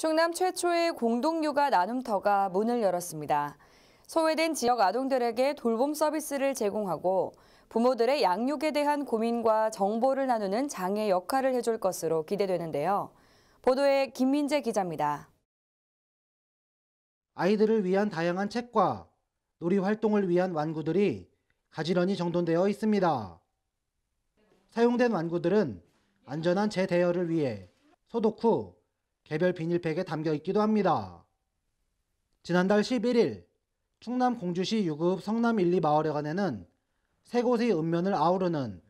충남 최초의 공동육아 나눔터가 문을 열었습니다. 소외된 지역 아동들에게 돌봄 서비스를 제공하고 부모들의 양육에 대한 고민과 정보를 나누는 장애 역할을 해줄 것으로 기대되는데요. 보도에 김민재 기자입니다. 아이들을 위한 다양한 책과 놀이 활동을 위한 완구들이 가지런히 정돈되어 있습니다. 사용된 완구들은 안전한 재대여를 위해 소독 후 개별 비닐팩에 담겨 있기도 합니다. 지난달 11일 충남 공주시 6읍 성남 1, 2마을회관에는 세 곳의 읍면을 아우르는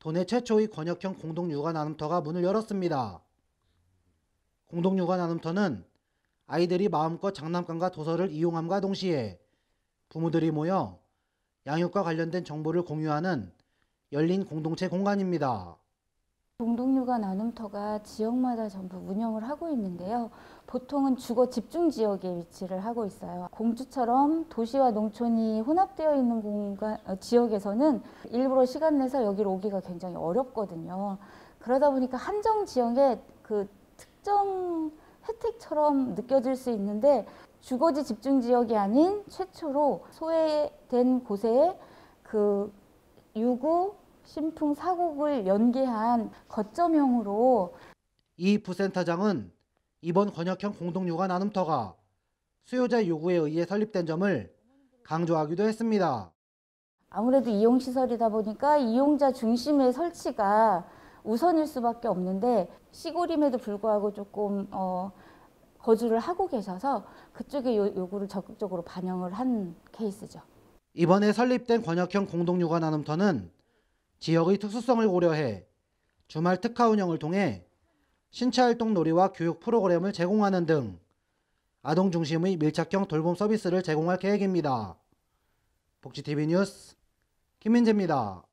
도내 최초의 권역형 공동육아 나눔터가 문을 열었습니다. 공동육아 나눔터는 아이들이 마음껏 장난감과 도서를 이용함과 동시에 부모들이 모여 양육과 관련된 정보를 공유하는 열린 공동체 공간입니다. 동독류가 나눔터가 지역마다 전부 운영을 하고 있는데요. 보통은 주거 집중 지역에 위치를 하고 있어요. 공주처럼 도시와 농촌이 혼합되어 있는 공간 어, 지역에서는 일부러 시간 내서 여기로 오기가 굉장히 어렵거든요. 그러다 보니까 한정 지역에그 특정 혜택처럼 느껴질 수 있는데 주거지 집중 지역이 아닌 최초로 소외된 곳에 그 유구 신풍 사곡을 연기한 거점형으로 이 부센터장은 이번 권역형 공동육아 나눔터가 수요자 요구에 의해 설립된 점을 강조하기도 했습니다. 아무래도 이용시설이다 보니까 이용자 중심의 설치가 우선일 수밖에 없는데 시골임에도 불구하고 조금 어, 거주를 하고 계셔서 그쪽의 요구를 적극적으로 반영을 한 케이스죠. 이번에 설립된 권역형 공동육아 나눔터는 지역의 특수성을 고려해 주말 특화 운영을 통해 신체활동 놀이와 교육 프로그램을 제공하는 등 아동 중심의 밀착형 돌봄 서비스를 제공할 계획입니다. 복지TV 뉴스 김민재입니다.